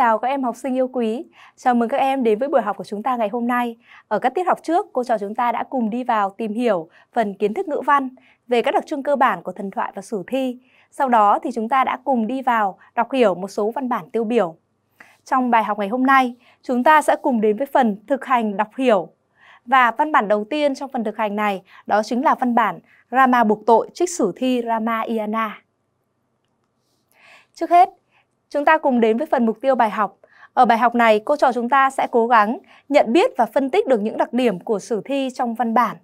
chào các em học sinh yêu quý. Chào mừng các em đến với buổi học của chúng ta ngày hôm nay. Ở các tiết học trước, cô trò chúng ta đã cùng đi vào tìm hiểu phần kiến thức ngữ văn về các đặc trưng cơ bản của thần thoại và sử thi. Sau đó thì chúng ta đã cùng đi vào đọc hiểu một số văn bản tiêu biểu. Trong bài học ngày hôm nay, chúng ta sẽ cùng đến với phần thực hành đọc hiểu. Và văn bản đầu tiên trong phần thực hành này đó chính là văn bản Rama buộc tội trích sử thi Ramayana. Trước hết, Chúng ta cùng đến với phần mục tiêu bài học. Ở bài học này, cô trò chúng ta sẽ cố gắng nhận biết và phân tích được những đặc điểm của sử thi trong văn bản.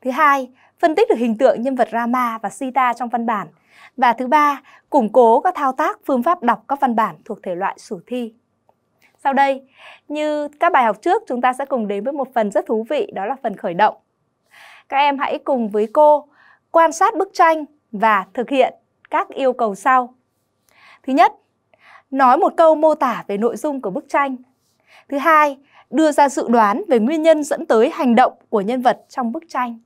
Thứ hai, phân tích được hình tượng nhân vật Rama và Sita trong văn bản. Và thứ ba, củng cố các thao tác phương pháp đọc các văn bản thuộc thể loại sử thi. Sau đây, như các bài học trước, chúng ta sẽ cùng đến với một phần rất thú vị, đó là phần khởi động. Các em hãy cùng với cô quan sát bức tranh và thực hiện các yêu cầu sau. Thứ nhất, nói một câu mô tả về nội dung của bức tranh. Thứ hai, đưa ra dự đoán về nguyên nhân dẫn tới hành động của nhân vật trong bức tranh.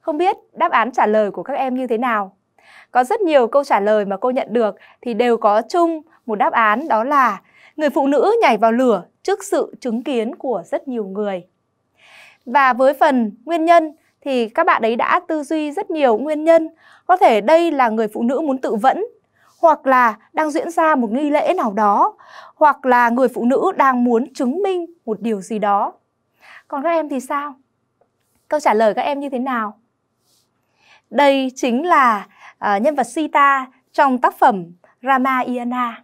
Không biết đáp án trả lời của các em như thế nào? Có rất nhiều câu trả lời mà cô nhận được thì đều có chung một đáp án đó là người phụ nữ nhảy vào lửa trước sự chứng kiến của rất nhiều người. Và với phần nguyên nhân thì các bạn ấy đã tư duy rất nhiều nguyên nhân. Có thể đây là người phụ nữ muốn tự vẫn hoặc là đang diễn ra một nghi lễ nào đó hoặc là người phụ nữ đang muốn chứng minh một điều gì đó. Còn các em thì sao? Câu trả lời các em như thế nào? Đây chính là uh, nhân vật Sita trong tác phẩm Ramayana Iyana.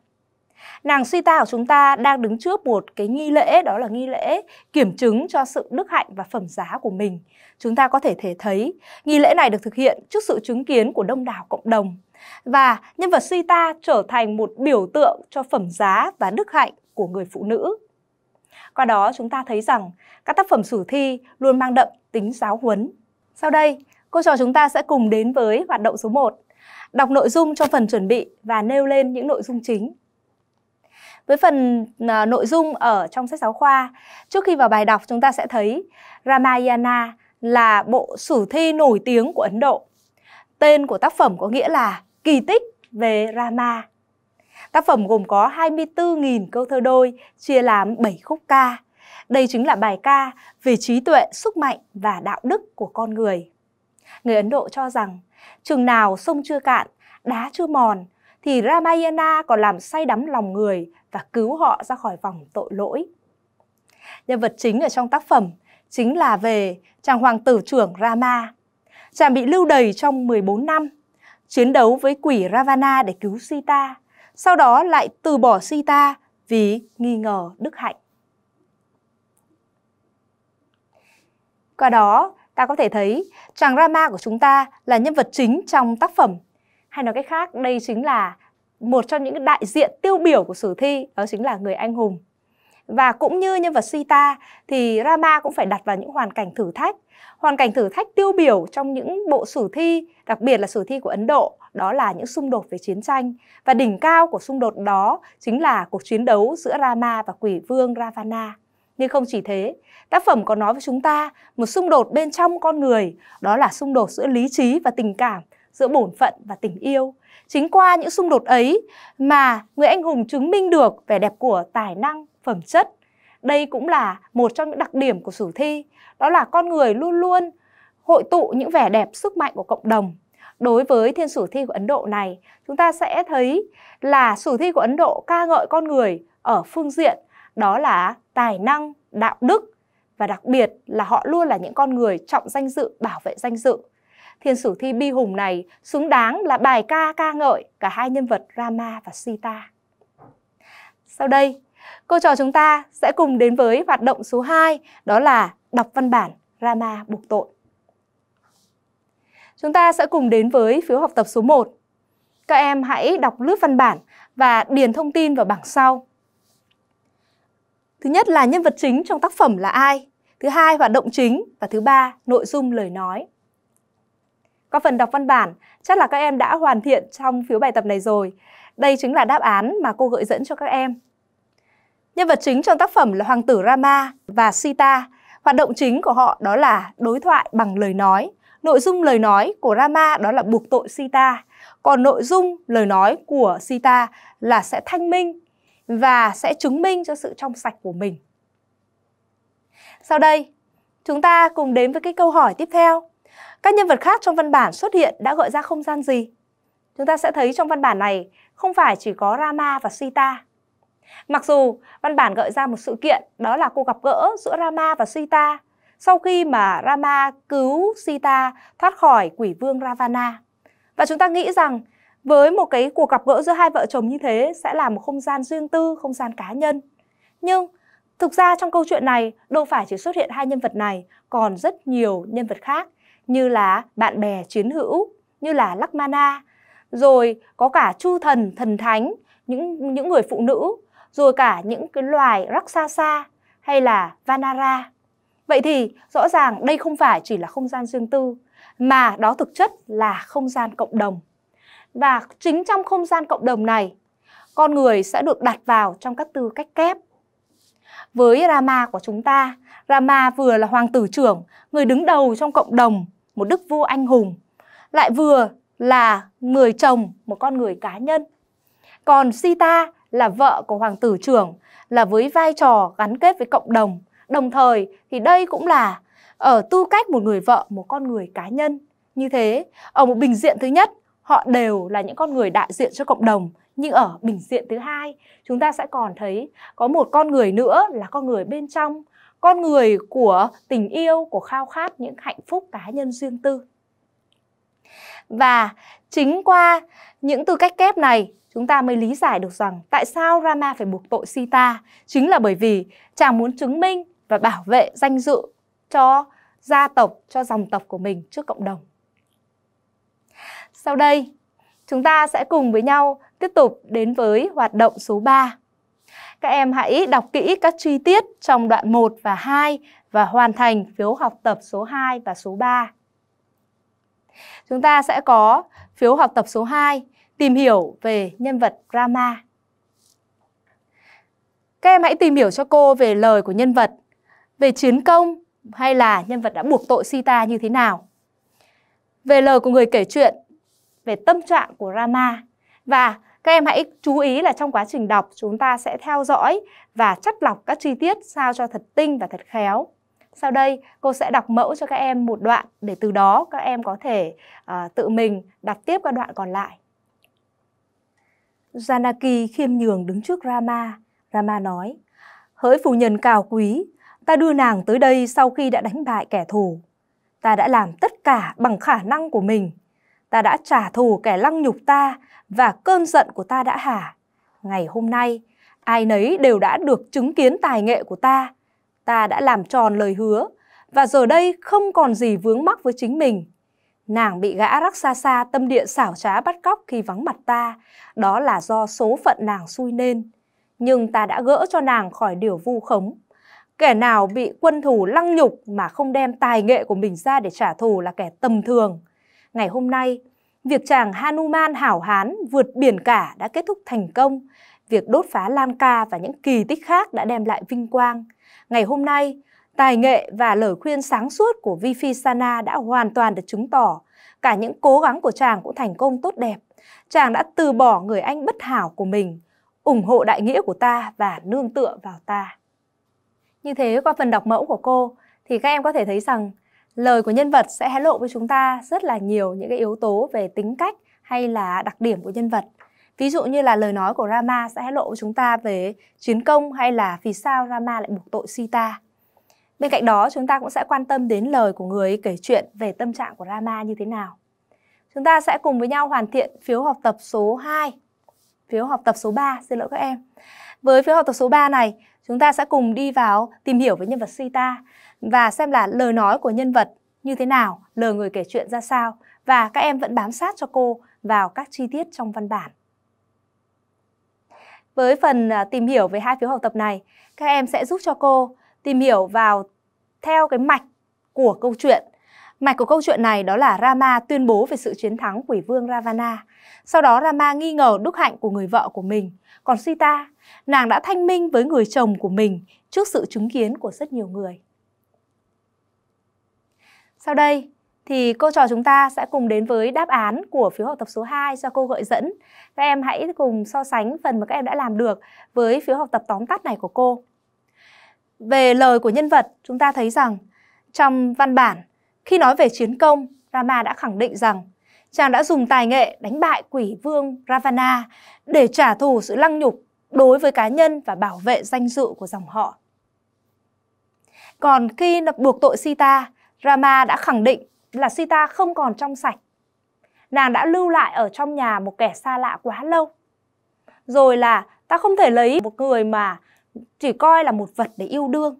Nàng Sita của chúng ta đang đứng trước một cái nghi lễ, đó là nghi lễ kiểm chứng cho sự đức hạnh và phẩm giá của mình. Chúng ta có thể thể thấy, nghi lễ này được thực hiện trước sự chứng kiến của đông đảo cộng đồng. Và nhân vật Sita trở thành một biểu tượng cho phẩm giá và đức hạnh của người phụ nữ. Qua đó chúng ta thấy rằng các tác phẩm sử thi luôn mang đậm tính giáo huấn. Sau đây, cô trò chúng ta sẽ cùng đến với hoạt động số 1, đọc nội dung trong phần chuẩn bị và nêu lên những nội dung chính với phần à, nội dung ở trong sách giáo khoa trước khi vào bài đọc chúng ta sẽ thấy Ramayana là bộ sử thi nổi tiếng của Ấn Độ tên của tác phẩm có nghĩa là kỳ tích về Rama tác phẩm gồm có 24.000 câu thơ đôi chia làm 7 khúc ca đây chính là bài ca về trí tuệ, sức mạnh và đạo đức của con người. Người Ấn Độ cho rằng, chừng nào sông chưa cạn, đá chưa mòn, thì Ramayana còn làm say đắm lòng người và cứu họ ra khỏi vòng tội lỗi. Nhân vật chính ở trong tác phẩm chính là về chàng hoàng tử trưởng Rama. Chàng bị lưu đày trong 14 năm, chiến đấu với quỷ Ravana để cứu Sita, sau đó lại từ bỏ Sita vì nghi ngờ đức hạnh. Qua đó, ta có thể thấy chàng Rama của chúng ta là nhân vật chính trong tác phẩm. Hay nói cách khác, đây chính là một trong những đại diện tiêu biểu của sử thi đó chính là người anh hùng và cũng như nhân vật Sita thì Rama cũng phải đặt vào những hoàn cảnh thử thách. Hoàn cảnh thử thách tiêu biểu trong những bộ sử thi, đặc biệt là sử thi của Ấn Độ, đó là những xung đột về chiến tranh. Và đỉnh cao của xung đột đó chính là cuộc chiến đấu giữa Rama và quỷ vương Ravana. Nhưng không chỉ thế, tác phẩm còn nói với chúng ta một xung đột bên trong con người, đó là xung đột giữa lý trí và tình cảm giữa bổn phận và tình yêu. Chính qua những xung đột ấy mà người anh hùng chứng minh được vẻ đẹp của tài năng, phẩm chất. Đây cũng là một trong những đặc điểm của sử thi, đó là con người luôn luôn hội tụ những vẻ đẹp, sức mạnh của cộng đồng. Đối với thiên sử thi của Ấn Độ này, chúng ta sẽ thấy là sử thi của Ấn Độ ca ngợi con người ở phương diện đó là tài năng, đạo đức và đặc biệt là họ luôn là những con người trọng danh dự, bảo vệ danh dự. Thiên sử thi bi hùng này xứng đáng là bài ca ca ngợi cả hai nhân vật Rama và Sita. Sau đây, cô trò chúng ta sẽ cùng đến với hoạt động số 2, đó là đọc văn bản Rama buộc tội. Chúng ta sẽ cùng đến với phiếu học tập số 1. Các em hãy đọc lướt văn bản và điền thông tin vào bảng sau. Thứ nhất là nhân vật chính trong tác phẩm là ai? Thứ hai, hoạt động chính. Và thứ ba, nội dung lời nói. Qua phần đọc văn bản, chắc là các em đã hoàn thiện trong phiếu bài tập này rồi. Đây chính là đáp án mà cô gợi dẫn cho các em. Nhân vật chính trong tác phẩm là Hoàng tử Rama và Sita. Hoạt động chính của họ đó là đối thoại bằng lời nói. Nội dung lời nói của Rama đó là buộc tội Sita. Còn nội dung lời nói của Sita là sẽ thanh minh và sẽ chứng minh cho sự trong sạch của mình. Sau đây, chúng ta cùng đến với cái câu hỏi tiếp theo. Các nhân vật khác trong văn bản xuất hiện đã gợi ra không gian gì? Chúng ta sẽ thấy trong văn bản này không phải chỉ có Rama và Sita. Mặc dù văn bản gợi ra một sự kiện đó là cuộc gặp gỡ giữa Rama và Sita sau khi mà Rama cứu Sita thoát khỏi quỷ vương Ravana. Và chúng ta nghĩ rằng với một cái cuộc gặp gỡ giữa hai vợ chồng như thế sẽ là một không gian riêng tư, không gian cá nhân. Nhưng thực ra trong câu chuyện này đâu phải chỉ xuất hiện hai nhân vật này, còn rất nhiều nhân vật khác như là bạn bè chiến hữu, như là Lakmana, rồi có cả chu thần, thần thánh, những những người phụ nữ, rồi cả những cái loài Raksasa hay là Vanara. Vậy thì rõ ràng đây không phải chỉ là không gian riêng tư, mà đó thực chất là không gian cộng đồng. Và chính trong không gian cộng đồng này, con người sẽ được đặt vào trong các tư cách kép với Rama của chúng ta. Rama vừa là hoàng tử trưởng, người đứng đầu trong cộng đồng, một đức vua anh hùng, lại vừa là người chồng, một con người cá nhân. Còn Sita là vợ của hoàng tử trưởng, là với vai trò gắn kết với cộng đồng. Đồng thời thì đây cũng là ở ờ, tư cách một người vợ, một con người cá nhân. Như thế, ở một bình diện thứ nhất, họ đều là những con người đại diện cho cộng đồng nhưng ở bình diện thứ hai chúng ta sẽ còn thấy có một con người nữa là con người bên trong con người của tình yêu của khao khát những hạnh phúc cá nhân riêng tư và chính qua những tư cách kép này chúng ta mới lý giải được rằng tại sao Rama phải buộc tội Sita chính là bởi vì chàng muốn chứng minh và bảo vệ danh dự cho gia tộc, cho dòng tộc của mình trước cộng đồng. Sau đây, chúng ta sẽ cùng với nhau Tiếp tục đến với hoạt động số 3. Các em hãy đọc kỹ các chi tiết trong đoạn 1 và 2 và hoàn thành phiếu học tập số 2 và số 3. Chúng ta sẽ có phiếu học tập số 2 tìm hiểu về nhân vật Rama. Các em hãy tìm hiểu cho cô về lời của nhân vật, về chiến công hay là nhân vật đã buộc tội Sita như thế nào. Về lời của người kể chuyện, về tâm trạng của Rama và các em hãy chú ý là trong quá trình đọc chúng ta sẽ theo dõi và chất lọc các chi tiết sao cho thật tinh và thật khéo. Sau đây cô sẽ đọc mẫu cho các em một đoạn để từ đó các em có thể uh, tự mình đọc tiếp các đoạn còn lại. Janaki khiêm nhường đứng trước Rama. Rama nói, hỡi phu nhân cao quý, ta đưa nàng tới đây sau khi đã đánh bại kẻ thù. Ta đã làm tất cả bằng khả năng của mình – ta đã trả thù kẻ lăng nhục ta và cơn giận của ta đã hả. Ngày hôm nay, ai nấy đều đã được chứng kiến tài nghệ của ta. Ta đã làm tròn lời hứa và giờ đây không còn gì vướng mắc với chính mình. Nàng bị gã rắc xa xa tâm địa xảo trá bắt cóc khi vắng mặt ta, đó là do số phận nàng xui nên. Nhưng ta đã gỡ cho nàng khỏi điều vu khống. Kẻ nào bị quân thủ lăng nhục mà không đem tài nghệ của mình ra để trả thù là kẻ tầm thường – ngày hôm nay, việc chàng Hanuman hảo hán vượt biển cả đã kết thúc thành công. Việc đốt phá Lanka và những kỳ tích khác đã đem lại vinh quang. Ngày hôm nay, tài nghệ và lời khuyên sáng suốt của Vifi đã hoàn toàn được chứng tỏ. Cả những cố gắng của chàng cũng thành công tốt đẹp. Chàng đã từ bỏ người anh bất hảo của mình, ủng hộ đại nghĩa của ta và nương tựa vào ta. Như thế qua phần đọc mẫu của cô thì các em có thể thấy rằng lời của nhân vật sẽ hé lộ với chúng ta rất là nhiều những cái yếu tố về tính cách hay là đặc điểm của nhân vật. Ví dụ như là lời nói của Rama sẽ hé lộ với chúng ta về chiến công hay là vì sao Rama lại buộc tội Sita. Bên cạnh đó, chúng ta cũng sẽ quan tâm đến lời của người kể chuyện về tâm trạng của Rama như thế nào. Chúng ta sẽ cùng với nhau hoàn thiện phiếu học tập số 2, phiếu học tập số 3, xin lỗi các em. Với phiếu học tập số 3 này, chúng ta sẽ cùng đi vào tìm hiểu về nhân vật Sita và xem là lời nói của nhân vật như thế nào, lời người kể chuyện ra sao và các em vẫn bám sát cho cô vào các chi tiết trong văn bản. Với phần à, tìm hiểu về hai phiếu học tập này, các em sẽ giúp cho cô tìm hiểu vào theo cái mạch của câu chuyện. Mạch của câu chuyện này đó là Rama tuyên bố về sự chiến thắng quỷ vương Ravana. Sau đó Rama nghi ngờ đức hạnh của người vợ của mình. Còn Sita, nàng đã thanh minh với người chồng của mình trước sự chứng kiến của rất nhiều người. Sau đây thì cô trò chúng ta sẽ cùng đến với đáp án của phiếu học tập số 2 do cô gợi dẫn. Các em hãy cùng so sánh phần mà các em đã làm được với phiếu học tập tóm tắt này của cô. Về lời của nhân vật, chúng ta thấy rằng trong văn bản, khi nói về chiến công, Rama đã khẳng định rằng chàng đã dùng tài nghệ đánh bại quỷ vương Ravana để trả thù sự lăng nhục đối với cá nhân và bảo vệ danh dự của dòng họ. Còn khi buộc tội Sita, Rama đã khẳng định là Sita không còn trong sạch. Nàng đã lưu lại ở trong nhà một kẻ xa lạ quá lâu. Rồi là ta không thể lấy một người mà chỉ coi là một vật để yêu đương.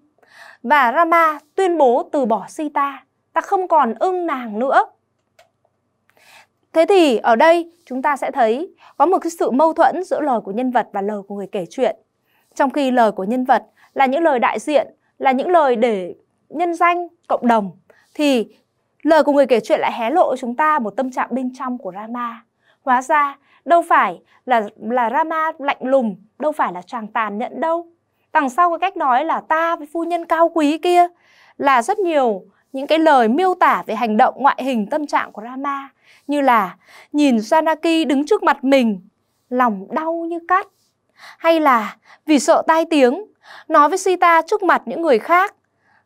Và Rama tuyên bố từ bỏ Sita, ta không còn ưng nàng nữa. Thế thì ở đây chúng ta sẽ thấy có một cái sự mâu thuẫn giữa lời của nhân vật và lời của người kể chuyện. Trong khi lời của nhân vật là những lời đại diện, là những lời để nhân danh cộng đồng thì lời của người kể chuyện lại hé lộ chúng ta một tâm trạng bên trong của Rama. Hóa ra đâu phải là là Rama lạnh lùng, đâu phải là chàng tàn nhẫn đâu. Đằng sau cái cách nói là ta với phu nhân cao quý kia là rất nhiều những cái lời miêu tả về hành động ngoại hình tâm trạng của Rama như là nhìn Janaki đứng trước mặt mình, lòng đau như cắt. Hay là vì sợ tai tiếng, nói với Sita trước mặt những người khác.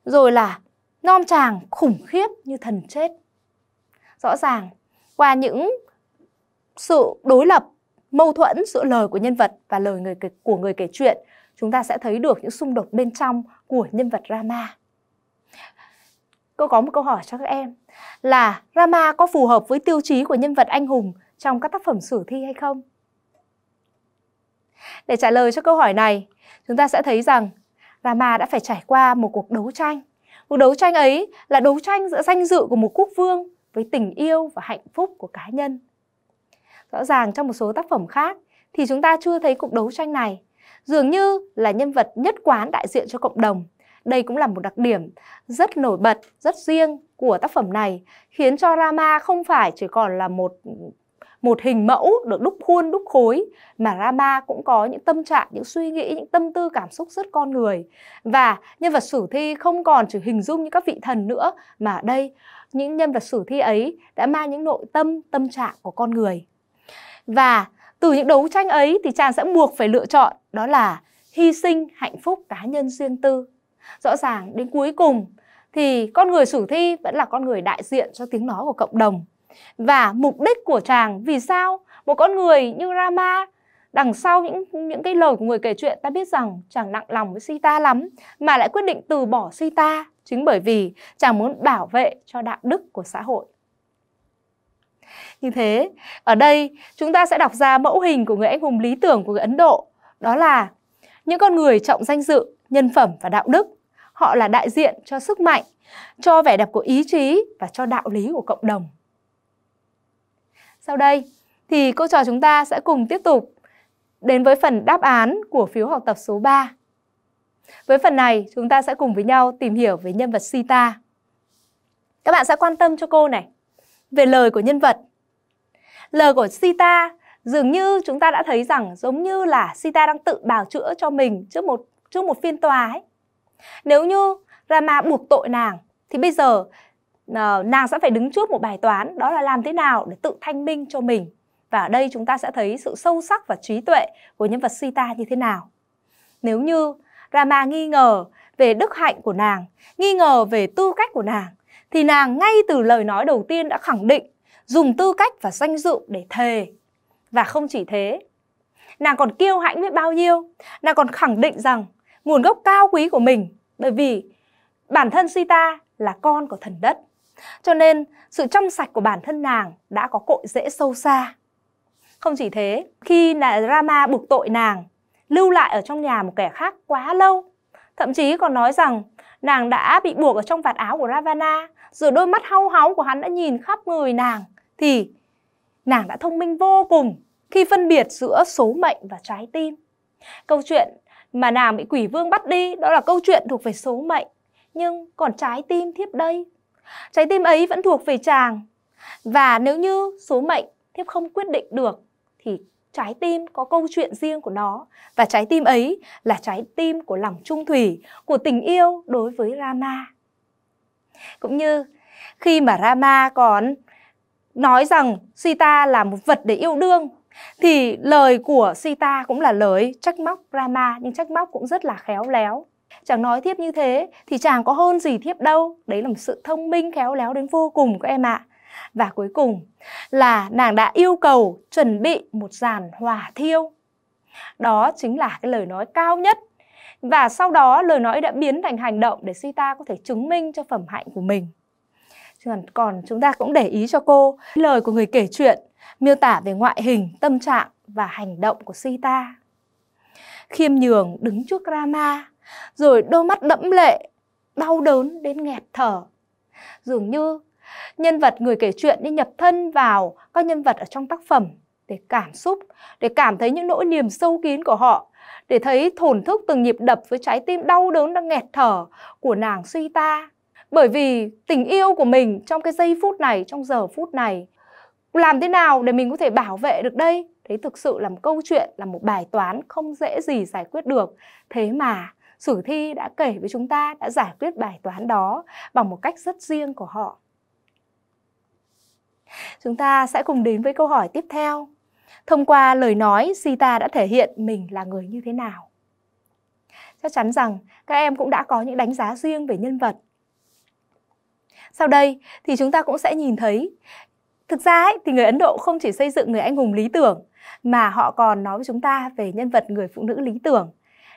Rồi là nom chàng khủng khiếp như thần chết. Rõ ràng, qua những sự đối lập, mâu thuẫn giữa lời của nhân vật và lời người của người kể chuyện, chúng ta sẽ thấy được những xung đột bên trong của nhân vật Rama. Cô có một câu hỏi cho các em là Rama có phù hợp với tiêu chí của nhân vật anh hùng trong các tác phẩm sử thi hay không? Để trả lời cho câu hỏi này, chúng ta sẽ thấy rằng Rama đã phải trải qua một cuộc đấu tranh Cuộc đấu tranh ấy là đấu tranh giữa danh dự của một quốc vương với tình yêu và hạnh phúc của cá nhân. Rõ ràng trong một số tác phẩm khác thì chúng ta chưa thấy cuộc đấu tranh này. Dường như là nhân vật nhất quán đại diện cho cộng đồng. Đây cũng là một đặc điểm rất nổi bật, rất riêng của tác phẩm này, khiến cho Rama không phải chỉ còn là một một hình mẫu được đúc khuôn đúc khối mà Rama cũng có những tâm trạng những suy nghĩ những tâm tư cảm xúc rất con người và nhân vật sử thi không còn chỉ hình dung như các vị thần nữa mà ở đây những nhân vật sử thi ấy đã mang những nội tâm tâm trạng của con người và từ những đấu tranh ấy thì chàng sẽ buộc phải lựa chọn đó là hy sinh hạnh phúc cá nhân riêng tư rõ ràng đến cuối cùng thì con người sử thi vẫn là con người đại diện cho tiếng nói của cộng đồng và mục đích của chàng vì sao một con người như Rama đằng sau những những cái lời của người kể chuyện ta biết rằng chàng nặng lòng với Sita lắm mà lại quyết định từ bỏ Sita chính bởi vì chàng muốn bảo vệ cho đạo đức của xã hội. Như thế, ở đây chúng ta sẽ đọc ra mẫu hình của người anh hùng lý tưởng của người Ấn Độ, đó là những con người trọng danh dự, nhân phẩm và đạo đức. Họ là đại diện cho sức mạnh, cho vẻ đẹp của ý chí và cho đạo lý của cộng đồng sau đây thì cô trò chúng ta sẽ cùng tiếp tục đến với phần đáp án của phiếu học tập số 3. Với phần này, chúng ta sẽ cùng với nhau tìm hiểu về nhân vật Sita. Các bạn sẽ quan tâm cho cô này về lời của nhân vật. Lời của Sita dường như chúng ta đã thấy rằng giống như là Sita đang tự bào chữa cho mình trước một trước một phiên tòa ấy. Nếu như Rama buộc tội nàng thì bây giờ Ờ, nàng sẽ phải đứng trước một bài toán đó là làm thế nào để tự thanh minh cho mình và ở đây chúng ta sẽ thấy sự sâu sắc và trí tuệ của nhân vật Sita như thế nào. Nếu như Rama nghi ngờ về đức hạnh của nàng, nghi ngờ về tư cách của nàng, thì nàng ngay từ lời nói đầu tiên đã khẳng định dùng tư cách và danh dự để thề. Và không chỉ thế, nàng còn kiêu hãnh biết bao nhiêu, nàng còn khẳng định rằng nguồn gốc cao quý của mình bởi vì bản thân Sita là con của thần đất. Cho nên sự trong sạch của bản thân nàng đã có cội rễ sâu xa. Không chỉ thế, khi là Rama buộc tội nàng, lưu lại ở trong nhà một kẻ khác quá lâu, thậm chí còn nói rằng nàng đã bị buộc ở trong vạt áo của Ravana, rồi đôi mắt hau háu của hắn đã nhìn khắp người nàng, thì nàng đã thông minh vô cùng khi phân biệt giữa số mệnh và trái tim. Câu chuyện mà nàng bị quỷ vương bắt đi đó là câu chuyện thuộc về số mệnh, nhưng còn trái tim thiếp đây Trái tim ấy vẫn thuộc về chàng. Và nếu như số mệnh thiếp không quyết định được thì trái tim có câu chuyện riêng của nó và trái tim ấy là trái tim của lòng trung thủy, của tình yêu đối với Rama. Cũng như khi mà Rama còn nói rằng Sita là một vật để yêu đương thì lời của Sita cũng là lời trách móc Rama nhưng trách móc cũng rất là khéo léo chàng nói thiếp như thế thì chàng có hơn gì thiếp đâu đấy là một sự thông minh khéo léo đến vô cùng của em ạ à. và cuối cùng là nàng đã yêu cầu chuẩn bị một dàn hỏa thiêu đó chính là cái lời nói cao nhất và sau đó lời nói đã biến thành hành động để Sita có thể chứng minh cho phẩm hạnh của mình. Còn chúng ta cũng để ý cho cô lời của người kể chuyện miêu tả về ngoại hình, tâm trạng và hành động của Sita. Khiêm nhường đứng trước Rama rồi đôi mắt đẫm lệ, đau đớn đến nghẹt thở. Dường như nhân vật người kể chuyện đi nhập thân vào các nhân vật ở trong tác phẩm để cảm xúc, để cảm thấy những nỗi niềm sâu kín của họ, để thấy thổn thức từng nhịp đập với trái tim đau đớn đang nghẹt thở của nàng suy ta. Bởi vì tình yêu của mình trong cái giây phút này, trong giờ phút này, làm thế nào để mình có thể bảo vệ được đây? Đấy thực sự là một câu chuyện, là một bài toán không dễ gì giải quyết được. Thế mà sử thi đã kể với chúng ta đã giải quyết bài toán đó bằng một cách rất riêng của họ chúng ta sẽ cùng đến với câu hỏi tiếp theo thông qua lời nói sita đã thể hiện mình là người như thế nào chắc chắn rằng các em cũng đã có những đánh giá riêng về nhân vật sau đây thì chúng ta cũng sẽ nhìn thấy thực ra ấy, thì người ấn độ không chỉ xây dựng người anh hùng lý tưởng mà họ còn nói với chúng ta về nhân vật người phụ nữ lý tưởng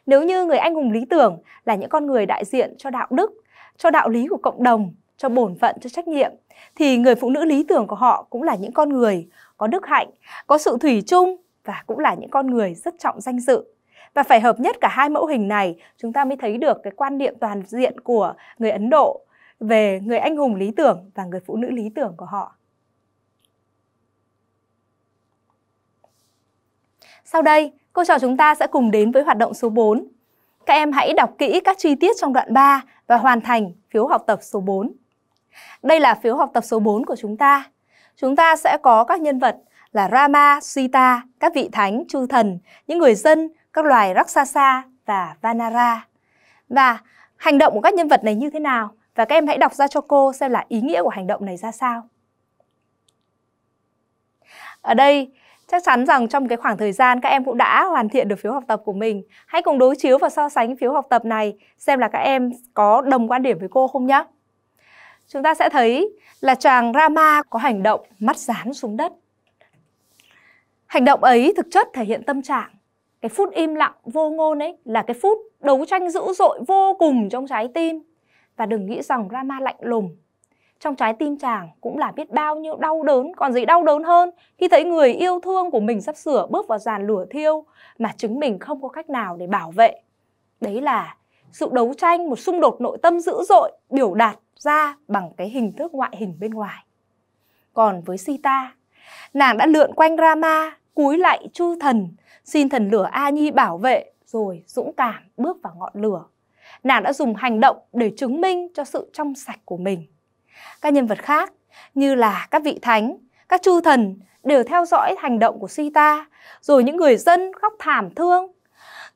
nếu như người anh hùng lý tưởng là những con người đại diện cho đạo đức, cho đạo lý của cộng đồng, cho bổn phận, cho trách nhiệm, thì người phụ nữ lý tưởng của họ cũng là những con người có đức hạnh, có sự thủy chung và cũng là những con người rất trọng danh dự. Và phải hợp nhất cả hai mẫu hình này, chúng ta mới thấy được cái quan niệm toàn diện của người Ấn Độ về người anh hùng lý tưởng và người phụ nữ lý tưởng của họ. Sau đây, cô trò chúng ta sẽ cùng đến với hoạt động số 4. Các em hãy đọc kỹ các chi tiết trong đoạn 3 và hoàn thành phiếu học tập số 4. Đây là phiếu học tập số 4 của chúng ta. Chúng ta sẽ có các nhân vật là Rama, Sita, các vị thánh, chư thần, những người dân, các loài Raksasa và Vanara. Và hành động của các nhân vật này như thế nào? Và các em hãy đọc ra cho cô xem là ý nghĩa của hành động này ra sao. Ở đây Chắc chắn rằng trong cái khoảng thời gian các em cũng đã hoàn thiện được phiếu học tập của mình. Hãy cùng đối chiếu và so sánh phiếu học tập này xem là các em có đồng quan điểm với cô không nhé. Chúng ta sẽ thấy là chàng Rama có hành động mắt dán xuống đất. Hành động ấy thực chất thể hiện tâm trạng. Cái phút im lặng vô ngôn ấy là cái phút đấu tranh dữ dội vô cùng trong trái tim. Và đừng nghĩ rằng Rama lạnh lùng trong trái tim chàng cũng là biết bao nhiêu đau đớn còn gì đau đớn hơn khi thấy người yêu thương của mình sắp sửa bước vào giàn lửa thiêu mà chính mình không có cách nào để bảo vệ đấy là sự đấu tranh một xung đột nội tâm dữ dội biểu đạt ra bằng cái hình thức ngoại hình bên ngoài còn với sita nàng đã lượn quanh rama cúi lại chư thần xin thần lửa a nhi bảo vệ rồi dũng cảm bước vào ngọn lửa nàng đã dùng hành động để chứng minh cho sự trong sạch của mình các nhân vật khác như là các vị thánh, các chư thần đều theo dõi hành động của Sita, rồi những người dân khóc thảm thương,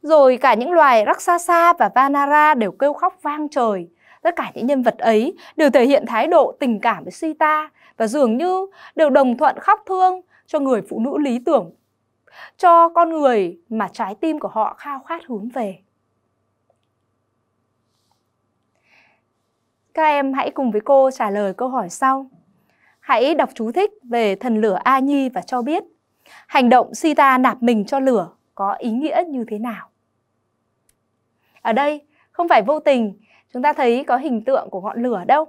rồi cả những loài Raksasa và Vanara đều kêu khóc vang trời. Tất cả những nhân vật ấy đều thể hiện thái độ tình cảm với Sita và dường như đều đồng thuận khóc thương cho người phụ nữ lý tưởng, cho con người mà trái tim của họ khao khát hướng về. Các em hãy cùng với cô trả lời câu hỏi sau. Hãy đọc chú thích về thần lửa A Nhi và cho biết hành động Sita nạp mình cho lửa có ý nghĩa như thế nào. Ở đây không phải vô tình chúng ta thấy có hình tượng của ngọn lửa đâu.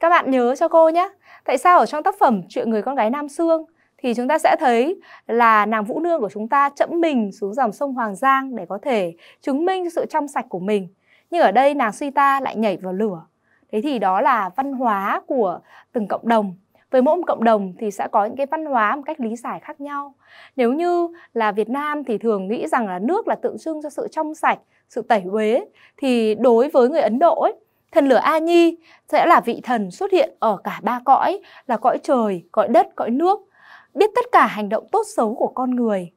Các bạn nhớ cho cô nhé, tại sao ở trong tác phẩm Chuyện người con gái Nam Sương thì chúng ta sẽ thấy là nàng Vũ Nương của chúng ta chẫm mình xuống dòng sông Hoàng Giang để có thể chứng minh sự trong sạch của mình. Nhưng ở đây nàng Sita lại nhảy vào lửa thế thì đó là văn hóa của từng cộng đồng với mỗi một cộng đồng thì sẽ có những cái văn hóa một cách lý giải khác nhau nếu như là việt nam thì thường nghĩ rằng là nước là tượng trưng cho sự trong sạch sự tẩy uế thì đối với người ấn độ ấy, thần lửa a nhi sẽ là vị thần xuất hiện ở cả ba cõi là cõi trời cõi đất cõi nước biết tất cả hành động tốt xấu của con người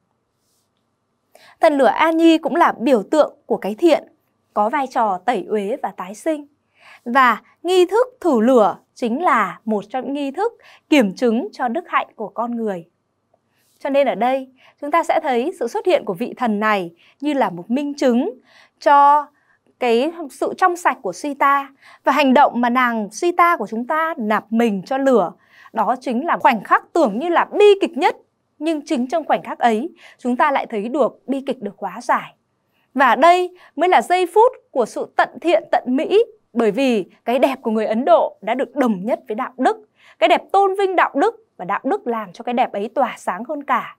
thần lửa a nhi cũng là biểu tượng của cái thiện có vai trò tẩy uế và tái sinh và nghi thức thử lửa chính là một trong những nghi thức kiểm chứng cho đức hạnh của con người. Cho nên ở đây chúng ta sẽ thấy sự xuất hiện của vị thần này như là một minh chứng cho cái sự trong sạch của suy ta và hành động mà nàng suy ta của chúng ta nạp mình cho lửa đó chính là khoảnh khắc tưởng như là bi kịch nhất nhưng chính trong khoảnh khắc ấy chúng ta lại thấy được bi kịch được hóa giải và đây mới là giây phút của sự tận thiện tận mỹ bởi vì cái đẹp của người Ấn Độ đã được đồng nhất với đạo đức. Cái đẹp tôn vinh đạo đức và đạo đức làm cho cái đẹp ấy tỏa sáng hơn cả.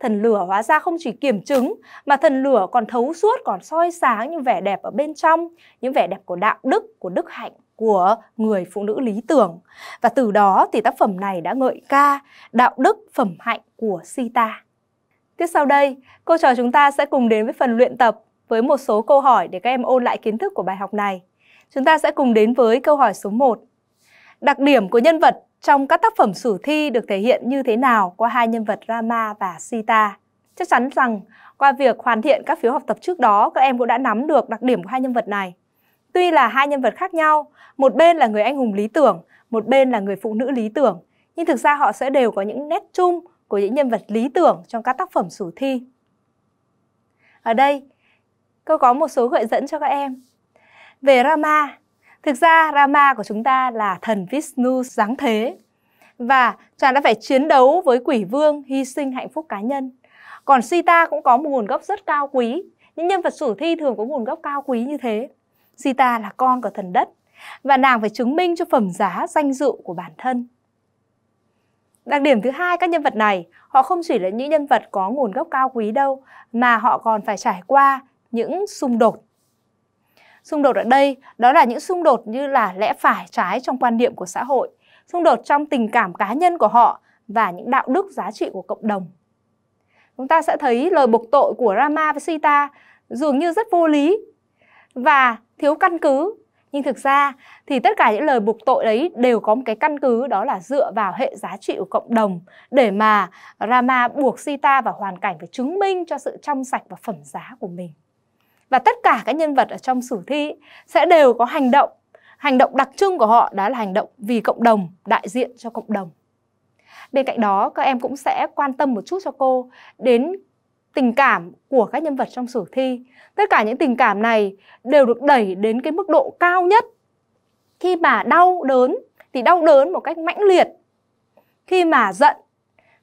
Thần lửa hóa ra không chỉ kiểm chứng mà thần lửa còn thấu suốt, còn soi sáng những vẻ đẹp ở bên trong, những vẻ đẹp của đạo đức, của đức hạnh của người phụ nữ lý tưởng. Và từ đó thì tác phẩm này đã ngợi ca đạo đức phẩm hạnh của Sita. Tiếp sau đây, cô trò chúng ta sẽ cùng đến với phần luyện tập với một số câu hỏi để các em ôn lại kiến thức của bài học này. Chúng ta sẽ cùng đến với câu hỏi số 1. Đặc điểm của nhân vật trong các tác phẩm sử thi được thể hiện như thế nào qua hai nhân vật Rama và Sita? Chắc chắn rằng qua việc hoàn thiện các phiếu học tập trước đó, các em cũng đã nắm được đặc điểm của hai nhân vật này. Tuy là hai nhân vật khác nhau, một bên là người anh hùng lý tưởng, một bên là người phụ nữ lý tưởng, nhưng thực ra họ sẽ đều có những nét chung của những nhân vật lý tưởng trong các tác phẩm sử thi. Ở đây, cô có một số gợi dẫn cho các em về Rama. Thực ra Rama của chúng ta là thần Vishnu giáng thế và chàng đã phải chiến đấu với quỷ vương hy sinh hạnh phúc cá nhân. Còn Sita cũng có một nguồn gốc rất cao quý. Những nhân vật sử thi thường có nguồn gốc cao quý như thế. Sita là con của thần đất và nàng phải chứng minh cho phẩm giá danh dự của bản thân. Đặc điểm thứ hai các nhân vật này, họ không chỉ là những nhân vật có nguồn gốc cao quý đâu mà họ còn phải trải qua những xung đột Xung đột ở đây đó là những xung đột như là lẽ phải trái trong quan niệm của xã hội, xung đột trong tình cảm cá nhân của họ và những đạo đức giá trị của cộng đồng. Chúng ta sẽ thấy lời buộc tội của Rama và Sita dường như rất vô lý và thiếu căn cứ. Nhưng thực ra thì tất cả những lời buộc tội đấy đều có một cái căn cứ đó là dựa vào hệ giá trị của cộng đồng để mà Rama buộc Sita vào hoàn cảnh phải chứng minh cho sự trong sạch và phẩm giá của mình và tất cả các nhân vật ở trong sử thi sẽ đều có hành động hành động đặc trưng của họ đó là hành động vì cộng đồng đại diện cho cộng đồng bên cạnh đó các em cũng sẽ quan tâm một chút cho cô đến tình cảm của các nhân vật trong sử thi tất cả những tình cảm này đều được đẩy đến cái mức độ cao nhất khi mà đau đớn thì đau đớn một cách mãnh liệt khi mà giận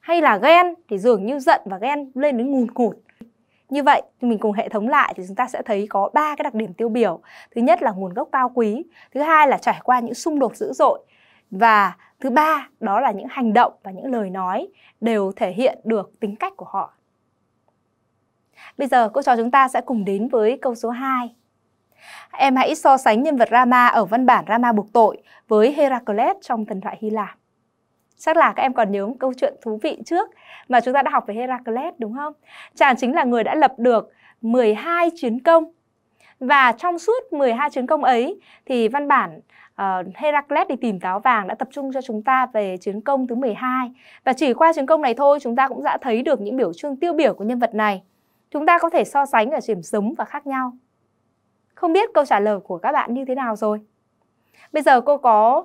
hay là ghen thì dường như giận và ghen lên đến ngùn ngụt như vậy mình cùng hệ thống lại thì chúng ta sẽ thấy có ba cái đặc điểm tiêu biểu. Thứ nhất là nguồn gốc cao quý, thứ hai là trải qua những xung đột dữ dội và thứ ba đó là những hành động và những lời nói đều thể hiện được tính cách của họ. Bây giờ cô trò chúng ta sẽ cùng đến với câu số 2. Em hãy so sánh nhân vật Rama ở văn bản Rama buộc tội với Heracles trong thần thoại Hy Lạp. Chắc là các em còn nhớ một câu chuyện thú vị trước mà chúng ta đã học về Heracles đúng không? Chàng chính là người đã lập được 12 chiến công. Và trong suốt 12 chiến công ấy thì văn bản uh, ờ, Heracles đi tìm táo vàng đã tập trung cho chúng ta về chiến công thứ 12. Và chỉ qua chiến công này thôi chúng ta cũng đã thấy được những biểu trưng tiêu biểu của nhân vật này. Chúng ta có thể so sánh ở điểm giống và khác nhau. Không biết câu trả lời của các bạn như thế nào rồi? Bây giờ cô có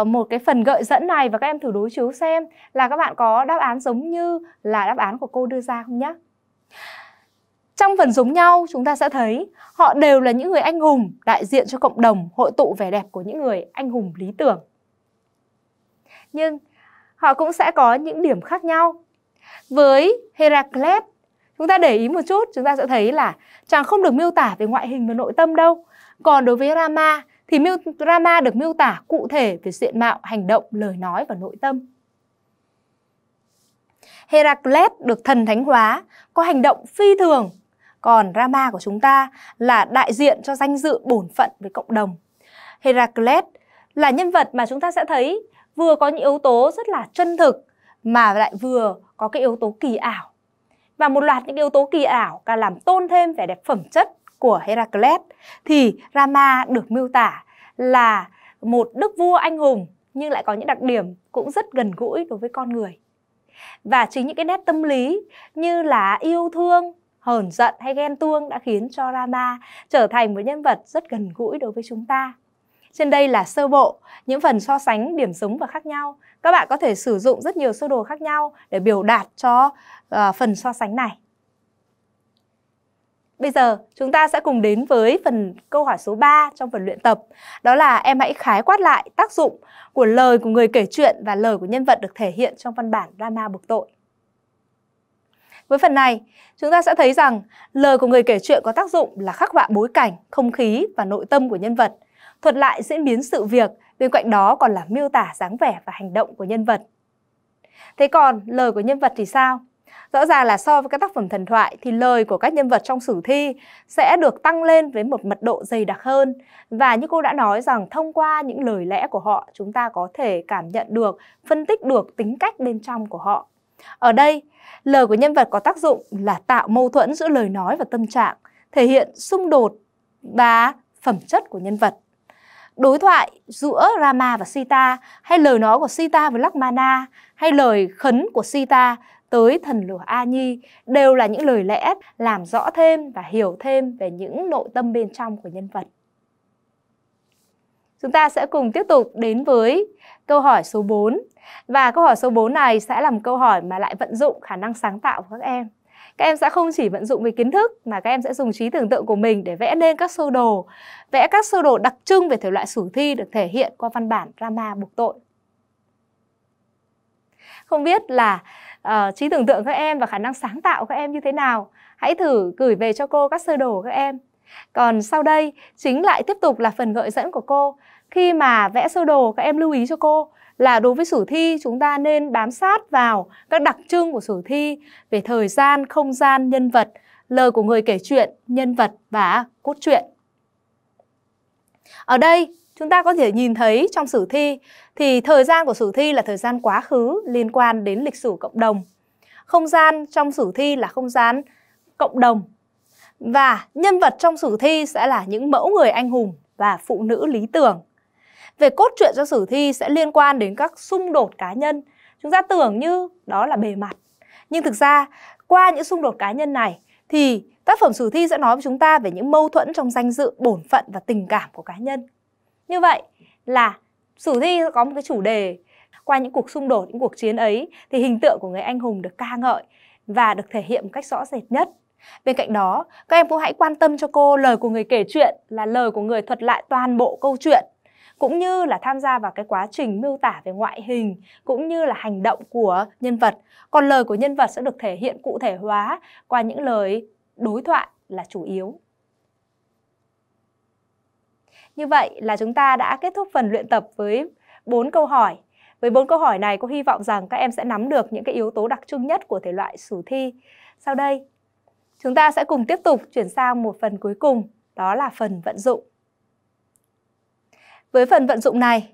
uh, một cái phần gợi dẫn này và các em thử đối chiếu xem là các bạn có đáp án giống như là đáp án của cô đưa ra không nhé. Trong phần giống nhau, chúng ta sẽ thấy họ đều là những người anh hùng đại diện cho cộng đồng hội tụ vẻ đẹp của những người anh hùng lý tưởng. Nhưng họ cũng sẽ có những điểm khác nhau. Với Heracles, chúng ta để ý một chút, chúng ta sẽ thấy là chàng không được miêu tả về ngoại hình và nội tâm đâu. Còn đối với Rama, thì Rama được miêu tả cụ thể về diện mạo, hành động, lời nói và nội tâm. Heracles được thần thánh hóa, có hành động phi thường, còn Rama của chúng ta là đại diện cho danh dự bổn phận với cộng đồng. Heracles là nhân vật mà chúng ta sẽ thấy vừa có những yếu tố rất là chân thực mà lại vừa có cái yếu tố kỳ ảo. Và một loạt những yếu tố kỳ ảo càng làm tôn thêm vẻ đẹp phẩm chất của Heracles thì Rama được miêu tả là một đức vua anh hùng nhưng lại có những đặc điểm cũng rất gần gũi đối với con người. Và chính những cái nét tâm lý như là yêu thương, hờn giận hay ghen tuông đã khiến cho Rama trở thành một nhân vật rất gần gũi đối với chúng ta. Trên đây là sơ bộ, những phần so sánh điểm giống và khác nhau. Các bạn có thể sử dụng rất nhiều sơ đồ khác nhau để biểu đạt cho uh, phần so sánh này. Bây giờ chúng ta sẽ cùng đến với phần câu hỏi số 3 trong phần luyện tập. Đó là em hãy khái quát lại tác dụng của lời của người kể chuyện và lời của nhân vật được thể hiện trong văn bản drama buộc tội. Với phần này, chúng ta sẽ thấy rằng lời của người kể chuyện có tác dụng là khắc họa bối cảnh, không khí và nội tâm của nhân vật, thuật lại diễn biến sự việc, bên cạnh đó còn là miêu tả dáng vẻ và hành động của nhân vật. Thế còn lời của nhân vật thì sao? Rõ ràng là so với các tác phẩm thần thoại thì lời của các nhân vật trong sử thi sẽ được tăng lên với một mật độ dày đặc hơn. Và như cô đã nói rằng thông qua những lời lẽ của họ chúng ta có thể cảm nhận được, phân tích được tính cách bên trong của họ. Ở đây, lời của nhân vật có tác dụng là tạo mâu thuẫn giữa lời nói và tâm trạng, thể hiện xung đột và phẩm chất của nhân vật đối thoại giữa Rama và Sita hay lời nói của Sita với Lakmana hay lời khấn của Sita tới thần lửa A Nhi đều là những lời lẽ làm rõ thêm và hiểu thêm về những nội tâm bên trong của nhân vật. Chúng ta sẽ cùng tiếp tục đến với câu hỏi số 4. Và câu hỏi số 4 này sẽ là một câu hỏi mà lại vận dụng khả năng sáng tạo của các em. Các em sẽ không chỉ vận dụng về kiến thức mà các em sẽ dùng trí tưởng tượng của mình để vẽ nên các sơ đồ, vẽ các sơ đồ đặc trưng về thể loại sử thi được thể hiện qua văn bản drama buộc tội. Không biết là uh, trí tưởng tượng các em và khả năng sáng tạo các em như thế nào hãy thử gửi về cho cô các sơ đồ các em còn sau đây chính lại tiếp tục là phần gợi dẫn của cô khi mà vẽ sơ đồ các em lưu ý cho cô là đối với sử thi chúng ta nên bám sát vào các đặc trưng của sử thi về thời gian, không gian, nhân vật, lời của người kể chuyện, nhân vật và cốt truyện. Ở đây chúng ta có thể nhìn thấy trong sử thi thì thời gian của sử thi là thời gian quá khứ liên quan đến lịch sử cộng đồng. Không gian trong sử thi là không gian cộng đồng. Và nhân vật trong sử thi sẽ là những mẫu người anh hùng và phụ nữ lý tưởng. Về cốt truyện cho sử thi sẽ liên quan đến các xung đột cá nhân. Chúng ta tưởng như đó là bề mặt. Nhưng thực ra, qua những xung đột cá nhân này thì tác phẩm sử thi sẽ nói với chúng ta về những mâu thuẫn trong danh dự, bổn phận và tình cảm của cá nhân. Như vậy là sử thi có một cái chủ đề qua những cuộc xung đột, những cuộc chiến ấy thì hình tượng của người anh hùng được ca ngợi và được thể hiện một cách rõ rệt nhất. Bên cạnh đó, các em cũng hãy quan tâm cho cô lời của người kể chuyện là lời của người thuật lại toàn bộ câu chuyện cũng như là tham gia vào cái quá trình miêu tả về ngoại hình cũng như là hành động của nhân vật. Còn lời của nhân vật sẽ được thể hiện cụ thể hóa qua những lời đối thoại là chủ yếu. Như vậy là chúng ta đã kết thúc phần luyện tập với 4 câu hỏi. Với 4 câu hỏi này, có hy vọng rằng các em sẽ nắm được những cái yếu tố đặc trưng nhất của thể loại sử thi. Sau đây, chúng ta sẽ cùng tiếp tục chuyển sang một phần cuối cùng, đó là phần vận dụng. Với phần vận dụng này,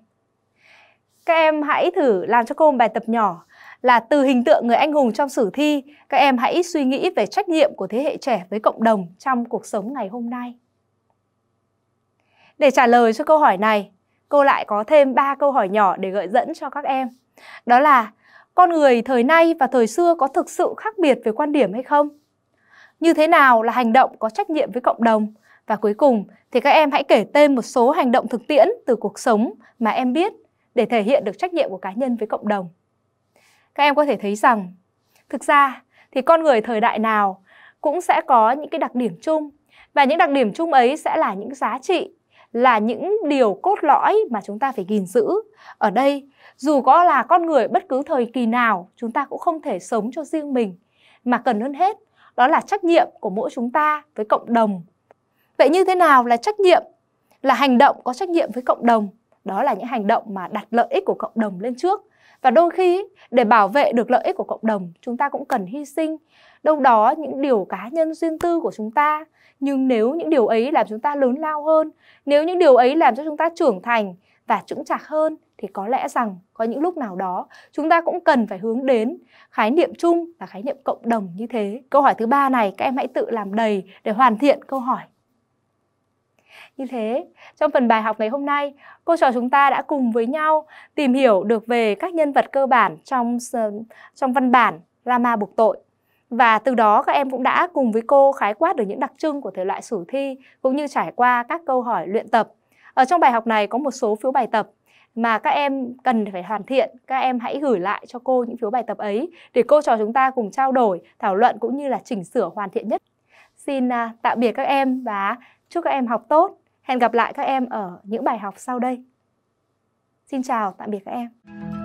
các em hãy thử làm cho cô một bài tập nhỏ là từ hình tượng người anh hùng trong sử thi, các em hãy suy nghĩ về trách nhiệm của thế hệ trẻ với cộng đồng trong cuộc sống ngày hôm nay. Để trả lời cho câu hỏi này, cô lại có thêm 3 câu hỏi nhỏ để gợi dẫn cho các em. Đó là con người thời nay và thời xưa có thực sự khác biệt về quan điểm hay không? Như thế nào là hành động có trách nhiệm với cộng đồng? Và cuối cùng thì các em hãy kể tên một số hành động thực tiễn từ cuộc sống mà em biết để thể hiện được trách nhiệm của cá nhân với cộng đồng. Các em có thể thấy rằng thực ra thì con người thời đại nào cũng sẽ có những cái đặc điểm chung và những đặc điểm chung ấy sẽ là những giá trị là những điều cốt lõi mà chúng ta phải gìn giữ. Ở đây, dù có là con người bất cứ thời kỳ nào, chúng ta cũng không thể sống cho riêng mình, mà cần hơn hết, đó là trách nhiệm của mỗi chúng ta với cộng đồng. Vậy như thế nào là trách nhiệm? Là hành động có trách nhiệm với cộng đồng, đó là những hành động mà đặt lợi ích của cộng đồng lên trước và đôi khi để bảo vệ được lợi ích của cộng đồng, chúng ta cũng cần hy sinh đâu đó những điều cá nhân riêng tư của chúng ta. Nhưng nếu những điều ấy làm chúng ta lớn lao hơn, nếu những điều ấy làm cho chúng ta trưởng thành và vững chạc hơn thì có lẽ rằng có những lúc nào đó chúng ta cũng cần phải hướng đến khái niệm chung và khái niệm cộng đồng như thế. Câu hỏi thứ ba này các em hãy tự làm đầy để hoàn thiện câu hỏi như thế, trong phần bài học ngày hôm nay, cô trò chúng ta đã cùng với nhau tìm hiểu được về các nhân vật cơ bản trong trong văn bản Rama buộc tội. Và từ đó các em cũng đã cùng với cô khái quát được những đặc trưng của thể loại sử thi cũng như trải qua các câu hỏi luyện tập. Ở trong bài học này có một số phiếu bài tập mà các em cần phải hoàn thiện, các em hãy gửi lại cho cô những phiếu bài tập ấy để cô trò chúng ta cùng trao đổi, thảo luận cũng như là chỉnh sửa hoàn thiện nhất. Xin à, tạm biệt các em và Chúc các em học tốt. Hẹn gặp lại các em ở những bài học sau đây. Xin chào, tạm biệt các em.